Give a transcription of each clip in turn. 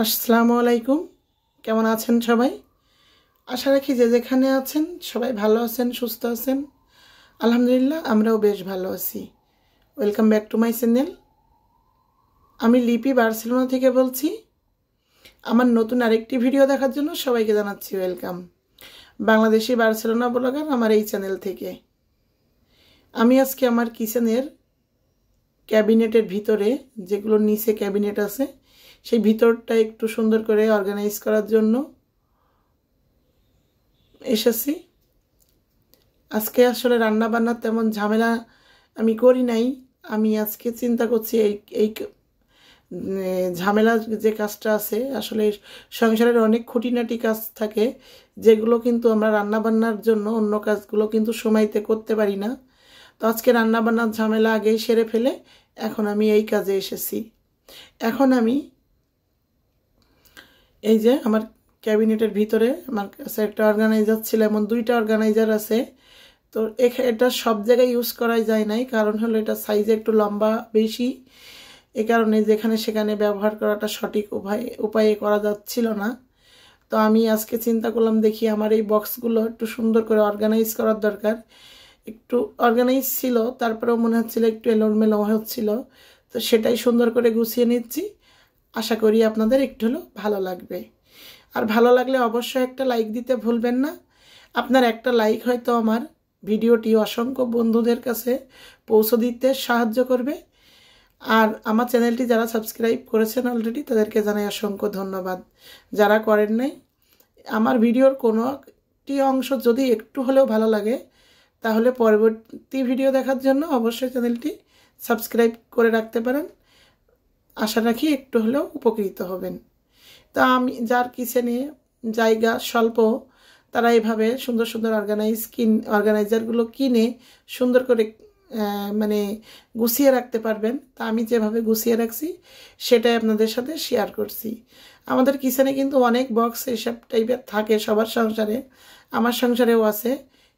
আসসালামু আলাইকুম কেমন আছেন সবাই আশা রাখি যে যেখানে আছেন সবাই ভালো আছেন সুস্থ আছেন আলহামদুলিল্লাহ আমরাও বেশ ভালো আছি welcome back to my channel আমি লিপি বার্সেলোনা থেকে বলছি আমার নতুন আরেকটি ভিডিও দেখার জন্য সবাইকে জানাচ্ছি ওয়েলকাম বাংলাদেশি বার্সেলোনা ব্লগার আমার এই চ্যানেল থেকে আমি আজকে আমার কিচেনের ক্যাবিনেটের ভিতরে যেগুলো নিচে ক্যাবিনেট আছে সেই ভিতরটা একটু সুন্দর করে অর্গানাইজ করার জন্য এসেছি আজকে আসলে রান্না বান্নার তেমন ঝামেলা আমি করি নাই আমি আজকে চিন্তা করছি এই এই ঝামেলা যে কাজটা আছে আসলে সংসারের অনেক খুঁটিনাটি কাজ থাকে যেগুলো কিন্তু আমরা রান্নাবান্নার জন্য অন্য কাজগুলো কিন্তু সময়তে করতে পারি না তো আজকে রান্নাবান্নার ঝামেলা আগেই সেরে ফেলে এখন আমি এই কাজে এসেছি এখন আমি এই যে আমার ক্যাবিনেটের ভিতরে আমার কাছে একটা অর্গানাইজার ছিল এমন দুইটা অর্গানাইজার আছে তো এটা সব জায়গায় ইউজ করা যায় নাই কারণ হলো এটা সাইজ একটু লম্বা বেশি এ কারণে যেখানে সেখানে ব্যবহার করাটা সঠিক উপায় উপায়ে করা যাচ্ছিল না তো আমি আজকে চিন্তা করলাম দেখি আমার এই বক্সগুলো একটু সুন্দর করে অর্গানাইজ করার দরকার একটু অর্গানাইজ ছিল তারপরেও মনে হচ্ছিল একটু এলোমেলো হচ্ছিল তো সেটাই সুন্দর করে গুছিয়ে নিচ্ছি আশা করি আপনাদের একটু হলেও ভালো লাগবে আর ভালো লাগলে অবশ্যই একটা লাইক দিতে ভুলবেন না আপনার একটা লাইক হয়তো আমার ভিডিওটি অসংখ্য বন্ধুদের কাছে পৌঁছে দিতে সাহায্য করবে আর আমার চ্যানেলটি যারা সাবস্ক্রাইব করেছেন অলরেডি তাদেরকে জানাই অসংখ্য ধন্যবাদ যারা করেন নাই আমার ভিডিওর কোনো একটি অংশ যদি একটু হলেও ভালো লাগে তাহলে পরবর্তী ভিডিও দেখার জন্য অবশ্যই চ্যানেলটি সাবস্ক্রাইব করে রাখতে পারেন আশা রাখি একটু হলেও উপকৃত হবেন তা আমি যার কিচেনে জায়গা স্বল্প তারা এভাবে সুন্দর সুন্দর অর্গানাইজ কিন অর্গানাইজারগুলো কিনে সুন্দর করে মানে গুছিয়ে রাখতে পারবেন তা আমি যেভাবে গুছিয়ে রাখছি সেটাই আপনাদের সাথে শেয়ার করছি আমাদের কিচেনে কিন্তু অনেক বক্স এসব টাইপের থাকে সবার সংসারে আমার সংসারেও আছে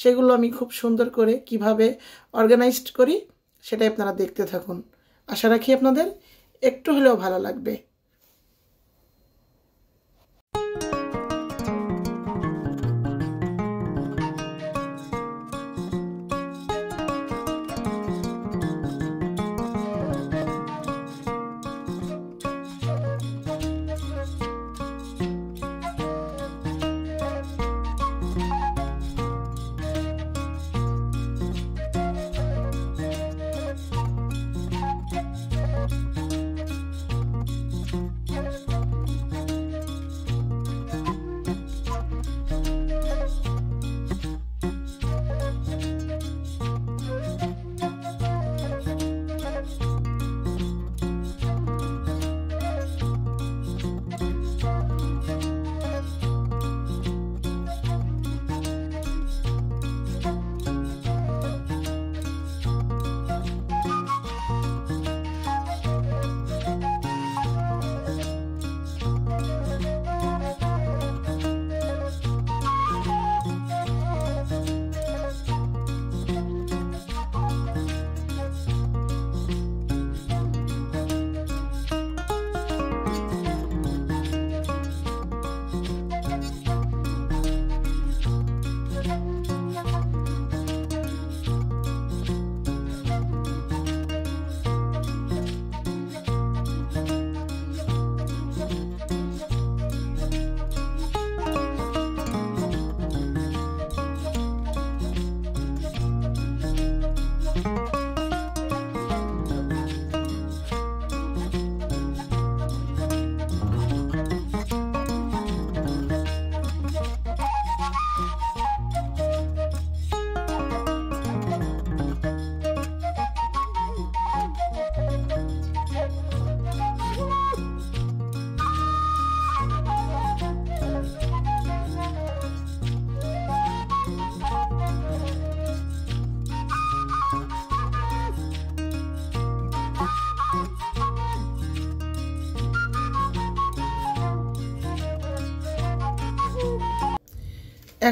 সেগুলো আমি খুব সুন্দর করে কিভাবে অর্গানাইজড করি সেটাই আপনারা দেখতে থাকুন আশা রাখি আপনাদের একটু হলেও ভালো লাগবে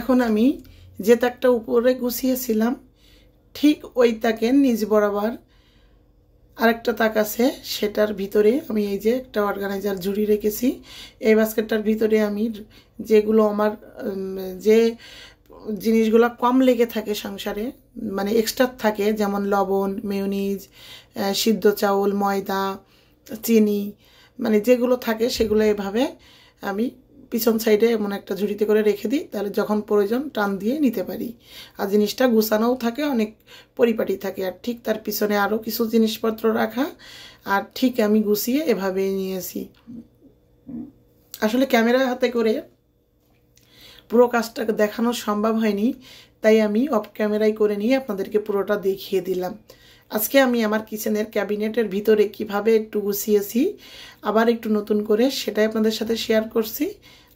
এখন আমি যে তাকটা উপরে গুছিয়েছিলাম ঠিক ওই তাকে নিজ বরাবর আরেকটা তাক আছে সেটার ভিতরে আমি এই যে একটা অর্গানাইজার জুড়ি রেখেছি এই বাস্কেটটার ভিতরে আমি যেগুলো আমার যে জিনিসগুলো কম লেগে থাকে সংসারে মানে এক্সট্রা থাকে যেমন লবণ মেয়নিজ সিদ্ধ চাউল ময়দা চিনি মানে যেগুলো থাকে সেগুলো এভাবে আমি পিছন সাইডে এমন একটা ঝুড়িতে করে রেখে দিই তাহলে যখন প্রয়োজন টান দিয়ে নিতে পারি আর জিনিসটা গুছানোও থাকে অনেক পরিপাটি থাকে আর ঠিক তার পিছনে আরও কিছু জিনিসপত্র রাখা আর ঠিক আমি গুছিয়ে এভাবেই নিয়েছি আসলে ক্যামেরা হাতে করে পুরো কাজটা দেখানো সম্ভব হয়নি তাই আমি অফ ক্যামেরায় করে নিয়ে আপনাদেরকে পুরোটা দেখিয়ে দিলাম আজকে আমি আমার কিচেনের ক্যাবিনেটের ভিতরে কিভাবে একটু গুছিয়েছি আবার একটু নতুন করে সেটাই আপনাদের সাথে শেয়ার করছি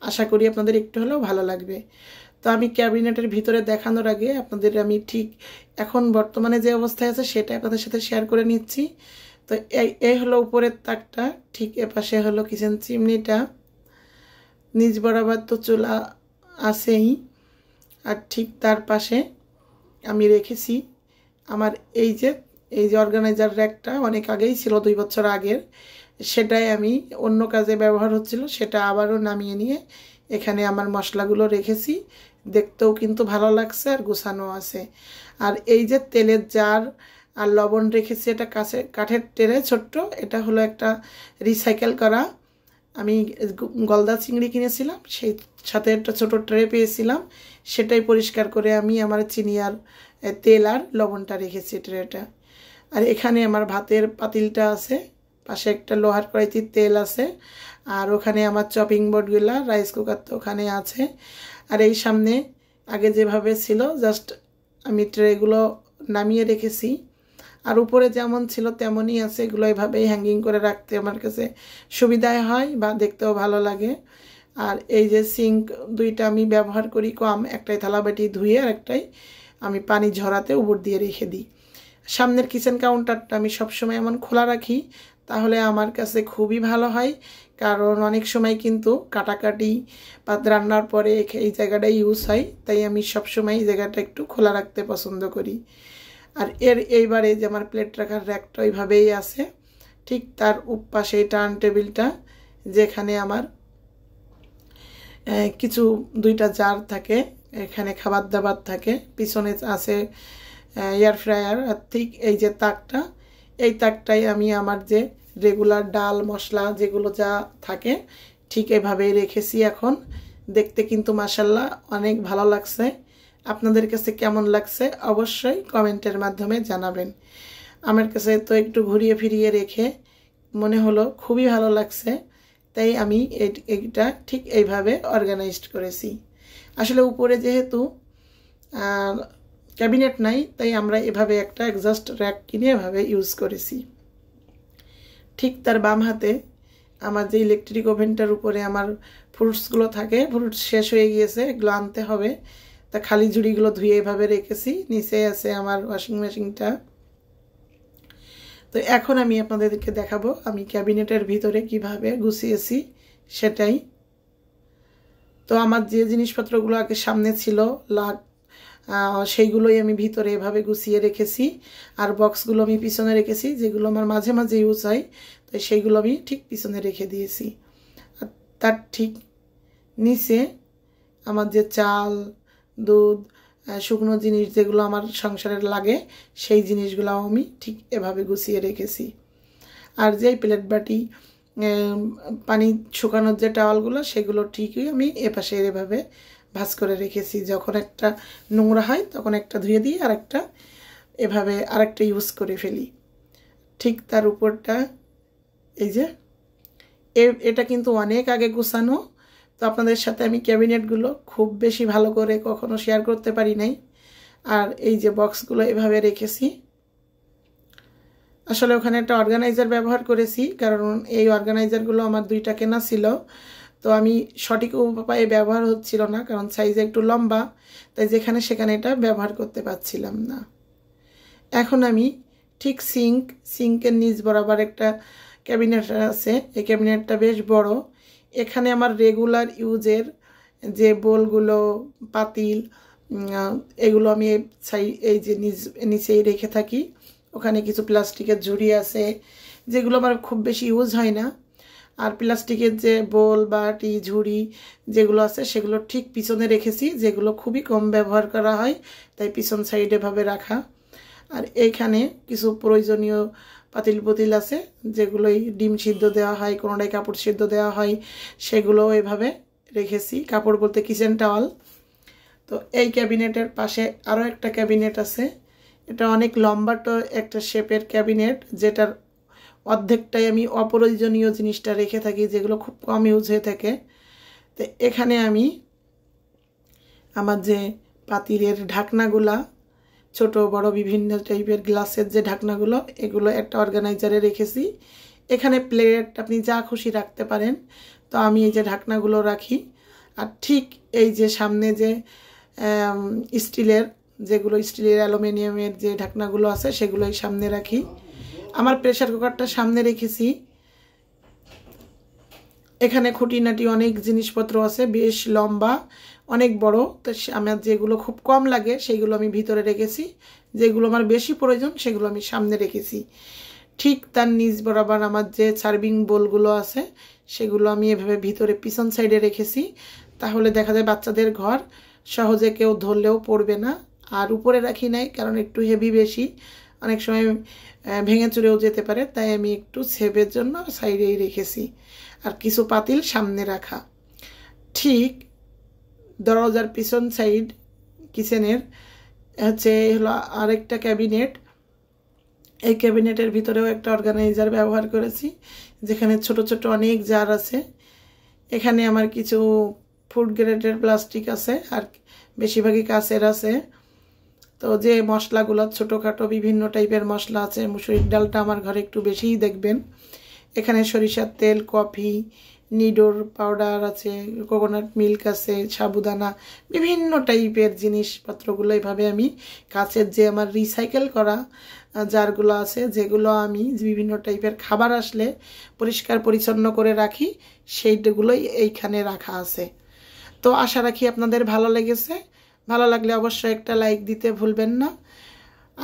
আশা করি আপনাদের একটু হলেও ভালো লাগবে তো আমি ক্যাবিনেটের ভিতরে দেখানোর আগে আপনাদের আমি ঠিক এখন বর্তমানে যে অবস্থায় আছে সেটাই আপনাদের সাথে শেয়ার করে নিচ্ছি তো এই হলো উপরের তাকটা ঠিক এপাশে হলো কিচেন চিমনিটা নিজ বরাবর তো চুলা আসেই আর ঠিক তার পাশে আমি রেখেছি আমার এই যে এই যে অর্গানাইজার র্যাকটা অনেক আগেই ছিল দুই বছর আগের সেটাই আমি অন্য কাজে ব্যবহার হচ্ছিল সেটা আবারও নামিয়ে নিয়ে এখানে আমার মশলাগুলো রেখেছি দেখতেও কিন্তু ভালো লাগছে আর গুছানো আছে আর এই যে তেলের জার আর লবণ রেখেছি এটা কাছে কাঠের টেরে ছোট্ট এটা হলো একটা রিসাইকেল করা আমি গলদা চিংড়ি কিনেছিলাম সেই সাথে একটা ছোট ট্রে পেয়েছিলাম সেটাই পরিষ্কার করে আমি আমার চিনি আর তেল আর লবণটা রেখেছি ট্রেটা আর এখানে আমার ভাতের পাতিলটা আছে পাশে একটা লোহার কড়াইতির তেল আছে আর ওখানে আমার চপিং বোর্ডগুলা রাইস কুকার তো ওখানে আছে আর এই সামনে আগে যেভাবে ছিল জাস্ট আমি ট্রেগুলো নামিয়ে রেখেছি আর উপরে যেমন ছিল তেমনই আছে এগুলো এভাবেই হ্যাঙ্গিং করে রাখতে আমার কাছে সুবিধায় হয় বা দেখতেও ভালো লাগে আর এই যে সিঙ্ক দুইটা আমি ব্যবহার করি কম একটাই থালাবাটি ধুয়ে আর একটাই আমি পানি ঝরাতে উপর দিয়ে রেখে দিই সামনের কিচেন কাউন্টারটা আমি সবসময় এমন খোলা রাখি তাহলে আমার কাছে খুবই ভালো হয় কারণ অনেক সময় কিন্তু কাটাকাটি বা রান্নার পরে এই জায়গাটাই ইউজ হয় তাই আমি সবসময় এই জায়গাটা একটু খোলা রাখতে পছন্দ করি আর এর এইবারে যে আমার প্লেট রাখার র্যাকটা ওইভাবেই আছে ঠিক তার উপাশে টার্ন টেবিলটা যেখানে আমার কিছু দুইটা জার থাকে এখানে খাবার দাবার থাকে পিছনে আছে এয়ার ফ্রায়ার ঠিক এই যে তাকটা এই তাকটাই আমি আমার যে রেগুলার ডাল মশলা যেগুলো যা থাকে ঠিক এভাবেই রেখেছি এখন দেখতে কিন্তু মাসাল্লাহ অনেক ভালো লাগছে আপনাদের কাছে কেমন লাগছে অবশ্যই কমেন্টের মাধ্যমে জানাবেন আমার কাছে তো একটু ঘুরিয়ে ফিরিয়ে রেখে মনে হলো খুবই ভালো লাগছে তাই আমি এটা ঠিক এইভাবে অর্গানাইজড করেছি আসলে উপরে যেহেতু ক্যাবিনেট নাই তাই আমরা এভাবে একটা অ্যাডজাস্ট র্যাক কিনে এভাবে ইউজ করেছি ঠিক তার বাম হাতে আমার যে ইলেকট্রিক ওভেনটার উপরে আমার ফ্রুটসগুলো থাকে ফ্রুটস শেষ হয়ে গিয়েছে এগুলো আনতে হবে তা খালি ঝুড়িগুলো ধুয়ে এভাবে রেখেছি নিচে আছে আমার ওয়াশিং মেশিনটা তো এখন আমি আপনাদেরকে দেখাবো আমি ক্যাবিনেটের ভিতরে কিভাবে গুছিয়েছি সেটাই তো আমার যে জিনিসপত্রগুলো আগে সামনে ছিল লাগ সেইগুলোই আমি ভিতরে এভাবে গুছিয়ে রেখেছি আর বক্সগুলো আমি পিছনে রেখেছি যেগুলো আমার মাঝে মাঝে ইউজ হয় তো সেইগুলো আমি ঠিক পিছনে রেখে দিয়েছি আর তার ঠিক নিচে আমার যে চাল দুধ শুকনো জিনিস যেগুলো আমার সংসারে লাগে সেই জিনিসগুলো আমি ঠিক এভাবে গুছিয়ে রেখেছি আর যে প্লেট বাটি পানি শুকানোর যে টাওয়ালগুলো সেগুলো ঠিকই আমি এপাশে এভাবে ভাজ করে রেখেছি যখন একটা নোংরা হয় তখন একটা ধুয়ে দিই আর একটা এভাবে আরেকটা ইউজ করে ফেলি ঠিক তার উপরটা এই যে এটা কিন্তু অনেক আগে গুছানো তো আপনাদের সাথে আমি ক্যাবিনেটগুলো খুব বেশি ভালো করে কখনো শেয়ার করতে পারি নাই আর এই যে বক্সগুলো এভাবে রেখেছি আসলে ওখানে একটা অর্গানাইজার ব্যবহার করেছি কারণ এই অর্গানাইজারগুলো আমার দুইটা কেনা ছিল তো আমি সঠিক উপায়ে ব্যবহার হচ্ছিল না কারণ সাইজ একটু লম্বা তাই যেখানে সেখানে এটা ব্যবহার করতে পারছিলাম না এখন আমি ঠিক সিঙ্ক সিঙ্কের নিচ বরাবর একটা ক্যাবিনেট আছে এই ক্যাবিনেটটা বেশ বড় এখানে আমার রেগুলার ইউজের যে বোলগুলো পাতিল এগুলো আমি সাই এই যে নিজ নিচেই রেখে থাকি ওখানে কিছু প্লাস্টিকের ঝুড়ি আছে যেগুলো আমার খুব বেশি ইউজ হয় না আর প্লাস্টিকের যে বোল বাটি ঝুড়ি যেগুলো আছে সেগুলো ঠিক পিছনে রেখেছি যেগুলো খুবই কম ব্যবহার করা হয় তাই পিছন সাইডে ভাবে রাখা আর এইখানে কিছু প্রয়োজনীয় পাতিল পুতিল আছে যেগুলোই ডিম সিদ্ধ দেওয়া হয় কোনোটাই কাপড় সিদ্ধ দেওয়া হয় সেগুলো এভাবে রেখেছি কাপড় বলতে কিচেন টাওয়াল তো এই ক্যাবিনেটের পাশে আরও একটা ক্যাবিনেট আছে এটা অনেক লম্বাটো একটা শেপের ক্যাবিনেট যেটার অর্ধেকটাই আমি অপ্রয়োজনীয় জিনিসটা রেখে থাকি যেগুলো খুব কম ইউজ হয়ে থাকে তো এখানে আমি আমার যে পাতিরের ঢাকনাগুলা ছোট বড় বিভিন্ন টাইপের গ্লাসের যে ঢাকনাগুলো এগুলো একটা অর্গানাইজারে রেখেছি এখানে প্লেট আপনি যা খুশি রাখতে পারেন তো আমি এই যে ঢাকনাগুলো রাখি আর ঠিক এই যে সামনে যে স্টিলের যেগুলো স্টিলের অ্যালুমিনিয়ামের যে ঢাকনাগুলো আছে সেগুলোই সামনে রাখি আমার প্রেশার কুকারটা সামনে রেখেছি এখানে খুঁটিনাটি অনেক জিনিসপত্র আছে বেশ লম্বা অনেক বড় তো আমার যেগুলো খুব কম লাগে সেগুলো আমি ভিতরে রেখেছি যেগুলো আমার বেশি প্রয়োজন সেগুলো আমি সামনে রেখেছি ঠিক তার নিজ বরাবর আমার যে সার্ভিং বোলগুলো আছে সেগুলো আমি এভাবে ভিতরে পিছন সাইডে রেখেছি তাহলে দেখা যায় বাচ্চাদের ঘর সহজে কেউ ধরলেও পড়বে না আর উপরে রাখি নাই কারণ একটু হেভি বেশি অনেক সময় ভেঙে চুরেও যেতে পারে তাই আমি একটু সেভের জন্য সাইডেই রেখেছি আর কিছু পাতিল সামনে রাখা ঠিক দরজার পিছন সাইড কিচেনের হচ্ছে হলো আরেকটা ক্যাবিনেট এই ক্যাবিনেটের ভিতরেও একটা অর্গানাইজার ব্যবহার করেছি যেখানে ছোট ছোট অনেক জার আছে এখানে আমার কিছু ফুড গ্রেডের প্লাস্টিক আছে আর বেশিরভাগই কাঁচের আছে তো যে মশলাগুলো ছোটোখাটো বিভিন্ন টাইপের মশলা আছে মুসুরির ডালটা আমার ঘরে একটু বেশিই দেখবেন এখানে সরিষার তেল কফি নিডোর পাউডার আছে কোকোনাট মিল্ক আছে সাবুদানা বিভিন্ন টাইপের জিনিসপত্রগুলো এভাবে আমি কাছের যে আমার রিসাইকেল করা জারগুলো আছে যেগুলো আমি বিভিন্ন টাইপের খাবার আসলে পরিষ্কার পরিচ্ছন্ন করে রাখি সেইগুলোই এইখানে রাখা আছে তো আশা রাখি আপনাদের ভালো লেগেছে ভালো লাগলে অবশ্যই একটা লাইক দিতে ভুলবেন না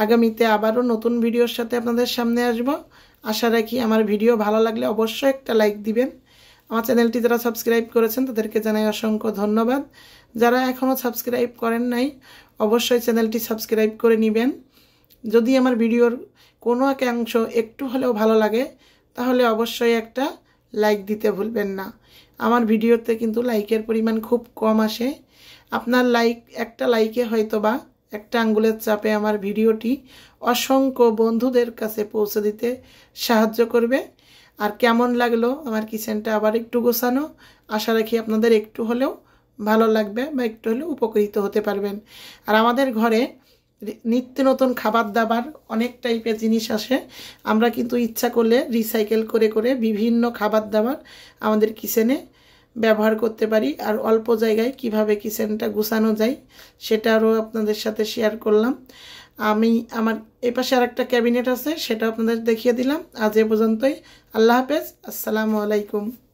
আগামীতে আবারও নতুন ভিডিওর সাথে আপনাদের সামনে আসব আশা রাখি আমার ভিডিও ভালো লাগলে অবশ্যই একটা লাইক দিবেন আমার চ্যানেলটি যারা সাবস্ক্রাইব করেছেন তাদেরকে জানাই অসংখ্য ধন্যবাদ যারা এখনও সাবস্ক্রাইব করেন নাই অবশ্যই চ্যানেলটি সাবস্ক্রাইব করে নেবেন যদি আমার ভিডিওর কোনো এক অংশ একটু হলেও ভালো লাগে তাহলে অবশ্যই একটা লাইক দিতে ভুলবেন না আমার ভিডিওতে কিন্তু লাইকের পরিমাণ খুব কম আসে আপনার লাইক একটা লাইকে হয়তো বা একটা আঙ্গুলের চাপে আমার ভিডিওটি অসংখ্য বন্ধুদের কাছে পৌঁছে দিতে সাহায্য করবে আর কেমন লাগলো আমার কিচেনটা আবার একটু গোছানো আশা রাখি আপনাদের একটু হলেও ভালো লাগবে বা একটু হলেও উপকৃত হতে পারবেন আর আমাদের ঘরে নিত্য নতুন খাবার দাবার অনেক টাইপের জিনিস আসে আমরা কিন্তু ইচ্ছা করলে রিসাইকেল করে করে বিভিন্ন খাবার দাবার আমাদের কিচেনে ব্যবহার করতে পারি আর অল্প জায়গায় কিভাবে কিচেনটা গুছানো যায় সেটারও আপনাদের সাথে শেয়ার করলাম আমি আমার এপাশে আর একটা ক্যাবিনেট আছে সেটা আপনাদের দেখিয়ে দিলাম আজ এ পর্যন্তই আল্লাহ হাফেজ আসসালামু আলাইকুম